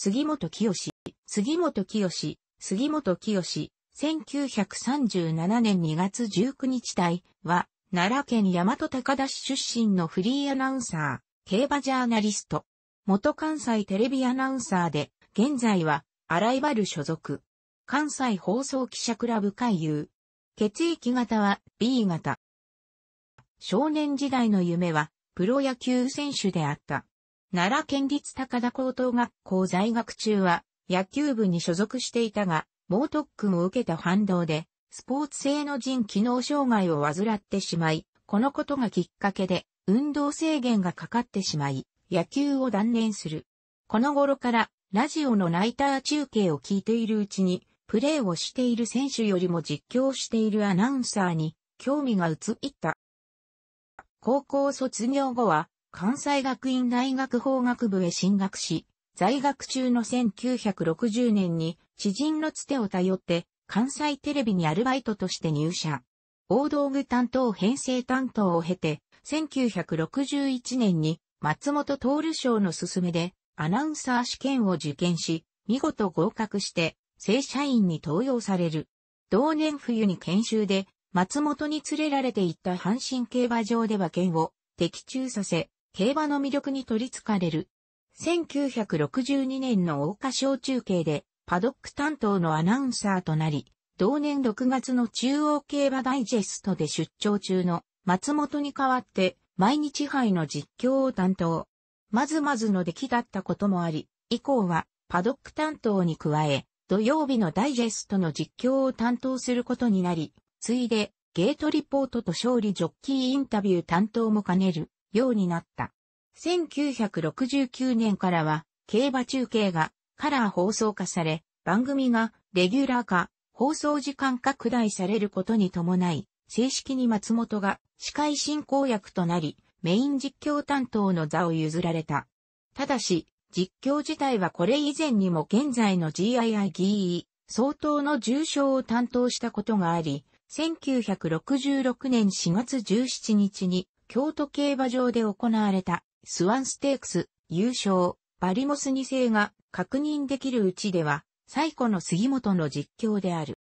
杉本清、杉本清、杉本清、1937年2月19日体は、奈良県大和高田市出身のフリーアナウンサー、競馬ジャーナリスト。元関西テレビアナウンサーで、現在は、アライバル所属。関西放送記者クラブ会友。血液型は B 型。少年時代の夢は、プロ野球選手であった。奈良県立高田高等学校在学中は野球部に所属していたが、猛特訓を受けた反動で、スポーツ性の腎機能障害を患ってしまい、このことがきっかけで運動制限がかかってしまい、野球を断念する。この頃からラジオのナイター中継を聞いているうちに、プレーをしている選手よりも実況しているアナウンサーに興味が移った。高校卒業後は関西学院大学法学部へ進学し、在学中の1960年に知人のつてを頼って関西テレビにアルバイトとして入社。大道具担当編成担当を経て、1961年に松本徹賞の勧めでアナウンサー試験を受験し、見事合格して正社員に登用される。同年冬に研修で松本に連れられていった阪神競馬場で馬券を的中させ、競馬の魅力に取り憑かれる。1962年の大岡小中継で、パドック担当のアナウンサーとなり、同年6月の中央競馬ダイジェストで出張中の松本に代わって、毎日杯の実況を担当。まずまずの出来だったこともあり、以降はパドック担当に加え、土曜日のダイジェストの実況を担当することになり、ついで、ゲートリポートと勝利ジョッキーインタビュー担当も兼ねるようになった。1969年からは、競馬中継がカラー放送化され、番組がレギュラー化、放送時間拡大されることに伴い、正式に松本が司会進行役となり、メイン実況担当の座を譲られた。ただし、実況自体はこれ以前にも現在の GIIGE 相当の重症を担当したことがあり、1966年4月17日に京都競馬場で行われたスワンステークス優勝バリモス2世が確認できるうちでは最古の杉本の実況である。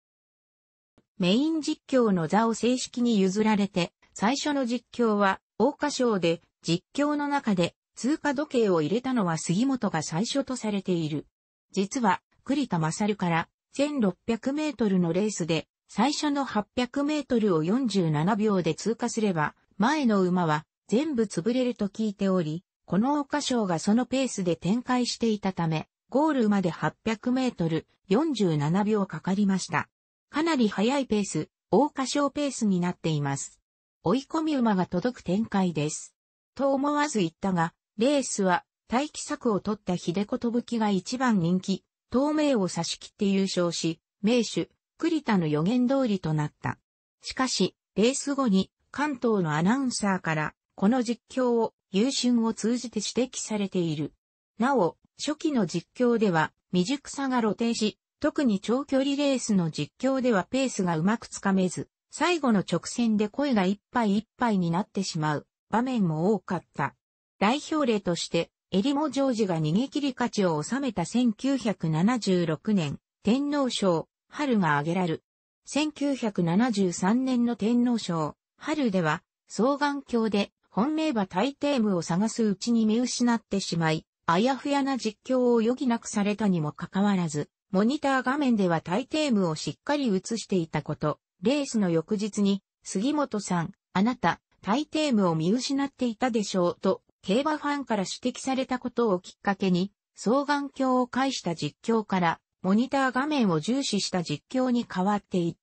メイン実況の座を正式に譲られて最初の実況は大花賞で実況の中で通過時計を入れたのは杉本が最初とされている。実は、栗田勝から1600メートルのレースで最初の800メートルを47秒で通過すれば、前の馬は全部潰れると聞いており、この岡賞がそのペースで展開していたため、ゴールまで800メートル47秒かかりました。かなり速いペース、大花賞ペースになっています。追い込み馬が届く展開です。と思わず言ったが、レースは待機策を取った秀子とぶきが一番人気、透明を差し切って優勝し、名手、栗田の予言通りとなった。しかし、レース後に関東のアナウンサーから、この実況を、優春を通じて指摘されている。なお、初期の実況では、未熟さが露呈し、特に長距離レースの実況ではペースがうまくつかめず、最後の直線で声がいっぱいいっぱいになってしまう場面も多かった。代表例として、エリモ・ジョージが逃げ切り勝ちを収めた1976年、天皇賞、春が挙げられる。1973年の天皇賞、春では、双眼鏡で本命馬タイテームを探すうちに見失ってしまい、あやふやな実況を余儀なくされたにもかかわらず、モニター画面ではタイテームをしっかり映していたこと、レースの翌日に、杉本さん、あなた、タイテームを見失っていたでしょうと、競馬ファンから指摘されたことをきっかけに、双眼鏡を介した実況から、モニター画面を重視した実況に変わっていっ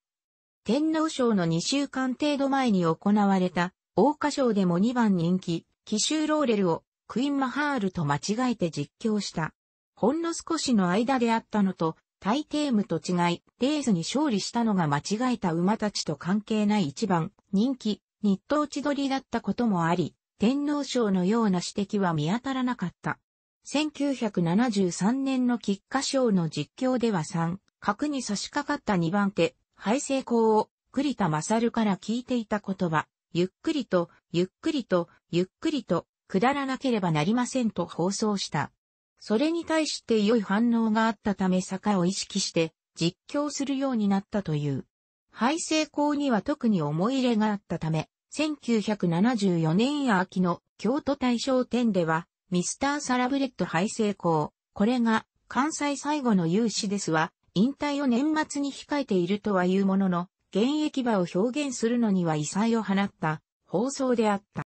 天皇賞の2週間程度前に行われた、大花賞でも2番人気、奇襲ローレルをクイーンマハールと間違えて実況した。ほんの少しの間であったのと、タイテームと違い、レースに勝利したのが間違えた馬たちと関係ない一番、人気、日東千鳥だったこともあり、天皇賞のような指摘は見当たらなかった。1973年の菊花賞の実況では3、角に差し掛かった2番手、排成功を栗田勝から聞いていた言葉、ゆっくりと、ゆっくりと、ゆっくりと、下らなければなりませんと放送した。それに対して良い反応があったため坂を意識して実況するようになったという。排成功には特に思い入れがあったため、1974年や秋の京都大賞展では、ミスターサラブレッド排成功、これが関西最後の勇士ですわ、引退を年末に控えているとは言うものの、現役場を表現するのには異彩を放った放送であった。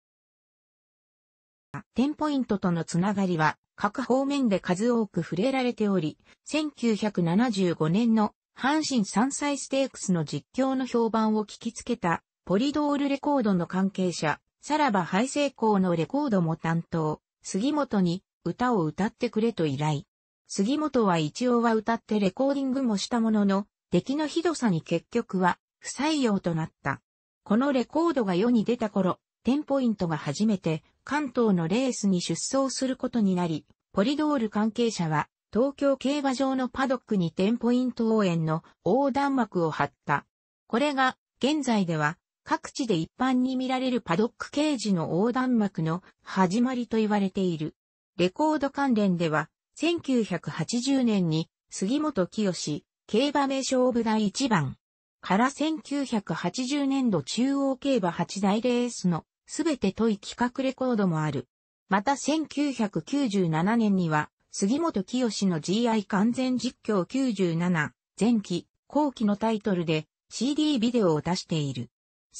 テンポイントとのつながりは各方面で数多く触れられており、1975年の阪神3歳ステークスの実況の評判を聞きつけたポリドールレコードの関係者、さらば廃成功のレコードも担当、杉本に歌を歌ってくれと依頼。杉本は一応は歌ってレコーディングもしたものの、出来のひどさに結局は不採用となった。このレコードが世に出た頃、テンポイントが初めて関東のレースに出走することになり、ポリドール関係者は東京競馬場のパドックにテンポイント応援の横断幕を張った。これが現在では各地で一般に見られるパドックケージの横断幕の始まりと言われている。レコード関連では1980年に杉本清、競馬名勝負第1番から1980年度中央競馬8大レースのすべて問い企画レコードもある。また1997年には杉本清の GI 完全実況97前期後期のタイトルで CD ビデオを出している。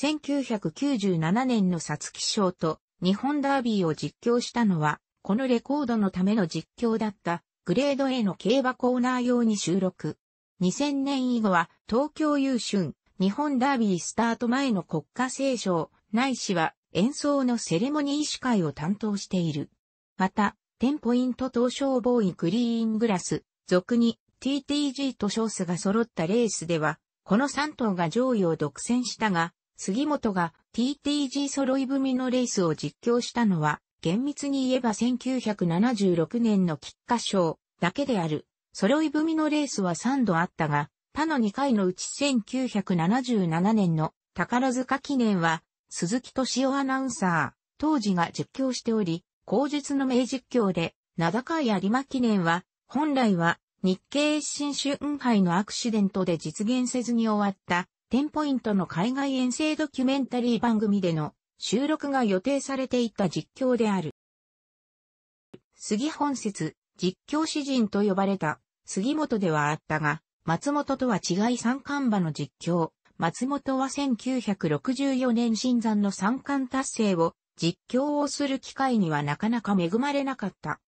1997年の皐月賞と日本ダービーを実況したのはこのレコードのための実況だったグレード A の競馬コーナー用に収録。2000年以後は東京優春、日本ダービースタート前の国家聖賞、ないしは演奏のセレモニー司会を担当している。また、テンポイント東証ボーイグリーングラス、俗に TTG とショースが揃ったレースでは、この3頭が上位を独占したが、杉本が TTG 揃い踏みのレースを実況したのは厳密に言えば1976年の菊花賞だけである。揃い踏みのレースは3度あったが、他の2回のうち1977年の宝塚記念は、鈴木敏夫アナウンサー、当時が実況しており、後述の名実況で、名高い有馬記念は、本来は日経新春杯のアクシデントで実現せずに終わった、10ポイントの海外遠征ドキュメンタリー番組での収録が予定されていた実況である。杉本節、実況詩人と呼ばれた杉本ではあったが、松本とは違い三冠馬の実況。松本は1964年新山の三冠達成を実況をする機会にはなかなか恵まれなかった。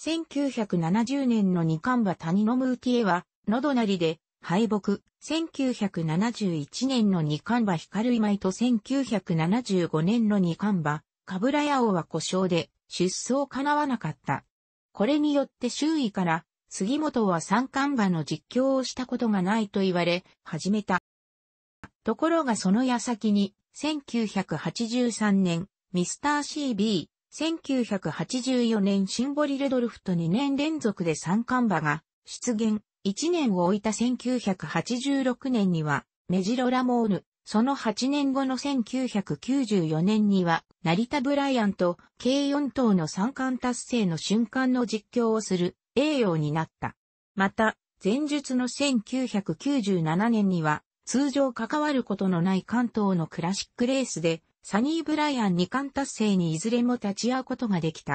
1970年の二冠馬谷のムーティエは、のどなりで敗北、1971年の二冠馬光舞と1975年の二冠馬、カブラヤオは故障で出走叶わなかった。これによって周囲から、杉本は三冠馬の実況をしたことがないと言われ、始めた。ところがその矢先に、1983年、ミスター CB、1984年シンボリレドルフと2年連続で三冠馬が出現、1年を置いた1986年には、メジロ・ラモール、その8年後の1994年には、成田ブライアンと k 4等の三冠達成の瞬間の実況をする栄養になった。また、前述の1997年には、通常関わることのない関東のクラシックレースで、サニー・ブライアン2冠達成にいずれも立ち会うことができた。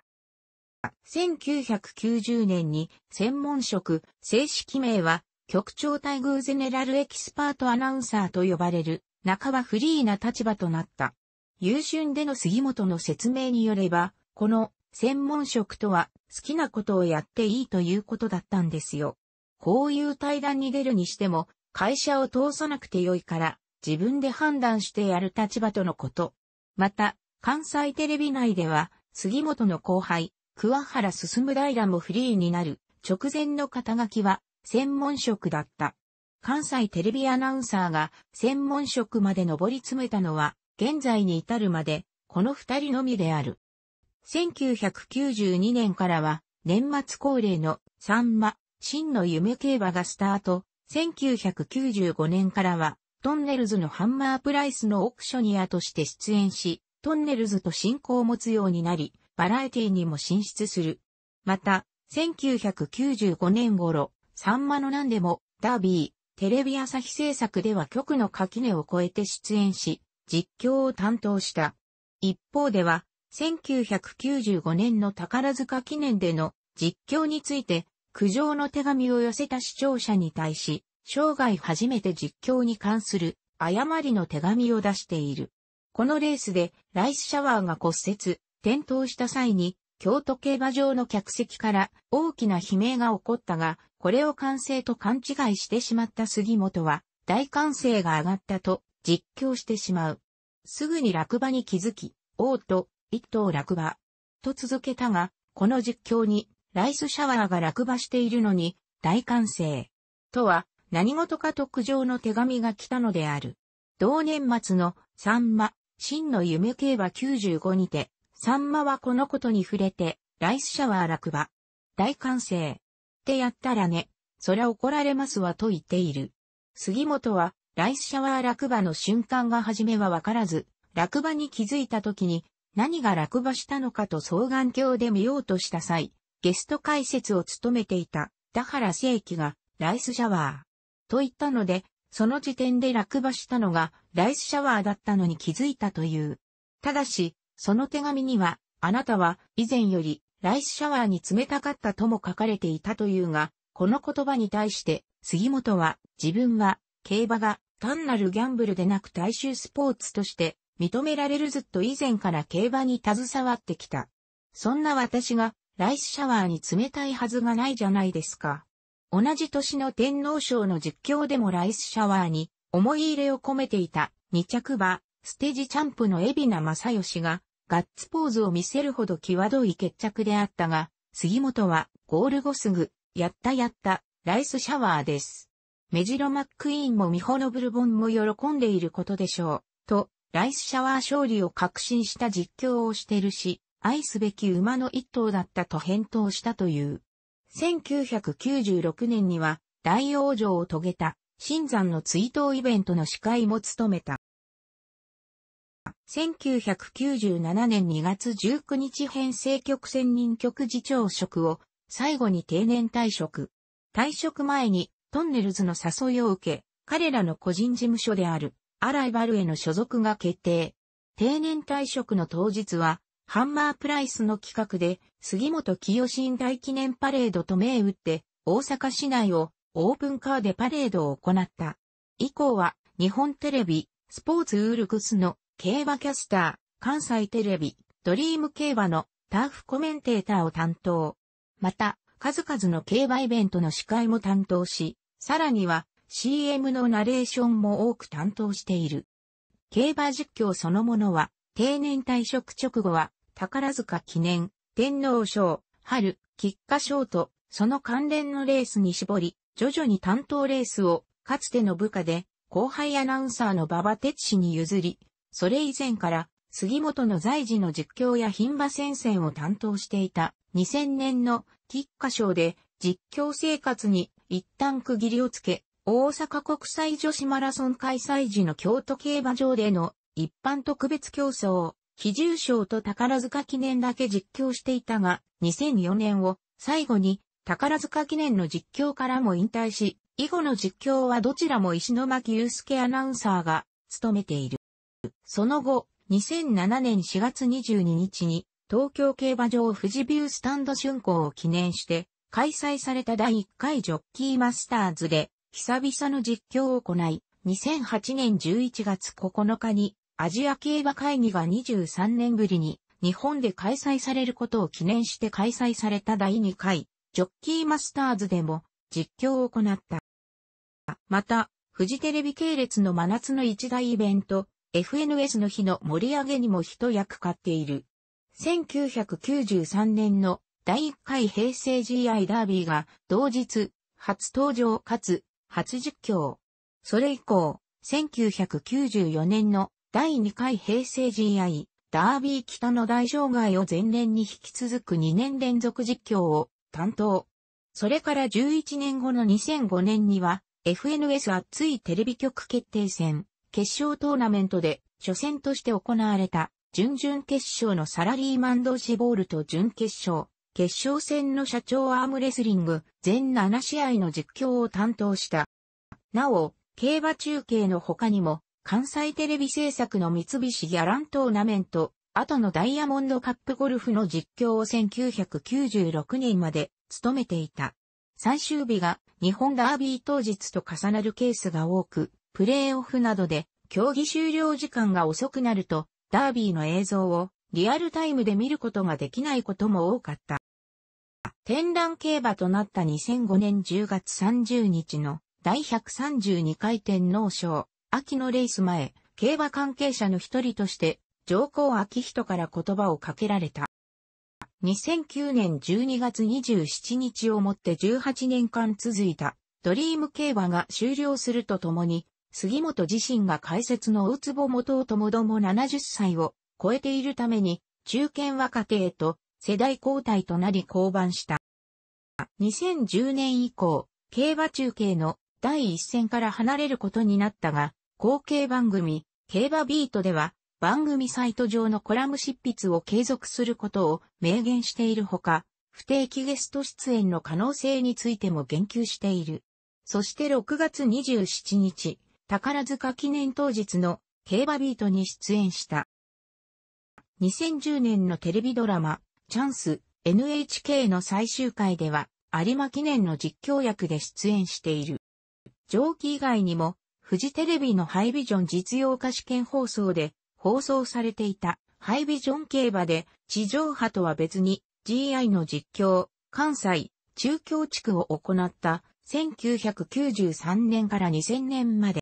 1990年に専門職、正式名は局長待遇ゼネラルエキスパートアナウンサーと呼ばれる半ばフリーな立場となった。優秀での杉本の説明によれば、この専門職とは好きなことをやっていいということだったんですよ。こういう対談に出るにしても会社を通さなくてよいから自分で判断してやる立場とのこと。また、関西テレビ内では杉本の後輩、桑原進平もフリーになる直前の肩書きは専門職だった。関西テレビアナウンサーが専門職まで上り詰めたのは現在に至るまでこの二人のみである。1992年からは年末恒例のサンマ、真の夢競馬がスタート。1995年からはトンネルズのハンマープライスのオクショニアとして出演し、トンネルズと親交を持つようになり、バラエティにも進出する。また、1995年頃、サンマの何でも、ダービー、テレビ朝日制作では局の垣根を越えて出演し、実況を担当した。一方では、1995年の宝塚記念での実況について、苦情の手紙を寄せた視聴者に対し、生涯初めて実況に関する誤りの手紙を出している。このレースでライスシャワーが骨折、転倒した際に、京都競馬場の客席から大きな悲鳴が起こったが、これを完成と勘違いしてしまった杉本は、大歓声が上がったと実況してしまう。すぐに落馬に気づき、王と一頭落馬。と続けたが、この実況に、ライスシャワーが落馬しているのに、大歓声。とは、何事かと苦情の手紙が来たのである。同年末の、三馬、真の夢競馬95にて、サンマはこのことに触れて、ライスシャワー落馬。大歓声。ってやったらね、そりゃ怒られますわと言っている。杉本は、ライスシャワー落馬の瞬間が初めはわからず、落馬に気づいた時に、何が落馬したのかと双眼鏡で見ようとした際、ゲスト解説を務めていた、田原正樹が、ライスシャワー。と言ったので、その時点で落馬したのが、ライスシャワーだったのに気づいたという。ただし、その手紙には、あなたは以前よりライスシャワーに冷たかったとも書かれていたというが、この言葉に対して杉本は自分は競馬が単なるギャンブルでなく大衆スポーツとして認められるずっと以前から競馬に携わってきた。そんな私がライスシャワーに冷たいはずがないじゃないですか。同じ年の天皇賞の実況でもライスシャワーに思い入れを込めていた2着馬ステージチャンプの海老名正義がガッツポーズを見せるほど際どい決着であったが、杉本はゴール後すぐ、やったやった、ライスシャワーです。メジロ・マックイーンもミホノブルボンも喜んでいることでしょう、と、ライスシャワー勝利を確信した実況をしてるし、愛すべき馬の一頭だったと返答したという。1996年には大往生を遂げた、新山の追悼イベントの司会も務めた。1997年2月19日編成局専任局次長職を最後に定年退職。退職前にトンネルズの誘いを受け、彼らの個人事務所であるアライバルへの所属が決定。定年退職の当日は、ハンマープライスの企画で、杉本清新大記念パレードと銘打って、大阪市内をオープンカーでパレードを行った。以降は、日本テレビ、スポーツウールグスの競馬キャスター、関西テレビ、ドリーム競馬のターフコメンテーターを担当。また、数々の競馬イベントの司会も担当し、さらには CM のナレーションも多く担当している。競馬実況そのものは、定年退職直後は、宝塚記念、天皇賞、春、菊花賞と、その関連のレースに絞り、徐々に担当レースを、かつての部下で、後輩アナウンサーの馬場哲氏に譲り、それ以前から杉本の在時の実況や品馬戦線を担当していた2000年の喫下賞で実況生活に一旦区切りをつけ、大阪国際女子マラソン開催時の京都競馬場での一般特別競争、非重賞と宝塚記念だけ実況していたが、2004年を最後に宝塚記念の実況からも引退し、以後の実況はどちらも石巻祐介アナウンサーが務めている。その後、2007年4月22日に、東京競馬場富士ビュースタンド春光を記念して、開催された第1回ジョッキーマスターズで、久々の実況を行い、2008年11月9日に、アジア競馬会議が23年ぶりに、日本で開催されることを記念して開催された第2回、ジョッキーマスターズでも、実況を行った。また、フジテレビ系列の真夏の一大イベント、FNS の日の盛り上げにも一役買っている。1993年の第1回平成 GI ダービーが同日初登場かつ初実況。それ以降、1994年の第2回平成 GI ダービー北の大障害を前年に引き続く2年連続実況を担当。それから11年後の2005年には FNS 熱いテレビ局決定戦決勝トーナメントで初戦として行われた準々決勝のサラリーマン同士ボールと準決勝、決勝戦の社長アームレスリング全7試合の実況を担当した。なお、競馬中継の他にも関西テレビ制作の三菱ギャラントーナメント、後のダイヤモンドカップゴルフの実況を1996年まで務めていた。最終日が日本ダービー当日と重なるケースが多く、プレーオフなどで競技終了時間が遅くなると、ダービーの映像をリアルタイムで見ることができないことも多かった。展覧競馬となった2005年10月30日の第132回天皇賞、秋のレース前、競馬関係者の一人として、上皇明人から言葉をかけられた。2009年12月27日をもって18年間続いたドリーム競馬が終了するとともに杉本自身が解説の大坪元友ども70歳を超えているために、中堅若手へと世代交代となり降板した。2010年以降、競馬中継の第一線から離れることになったが、後継番組、競馬ビートでは、番組サイト上のコラム執筆を継続することを明言しているほか、不定期ゲスト出演の可能性についても言及している。そして6月27日、宝塚記念当日の競馬ビートに出演した。2010年のテレビドラマ、チャンス NHK の最終回では、有馬記念の実況役で出演している。上記以外にも、富士テレビのハイビジョン実用化試験放送で放送されていたハイビジョン競馬で地上波とは別に GI の実況、関西、中京地区を行った1993年から2000年まで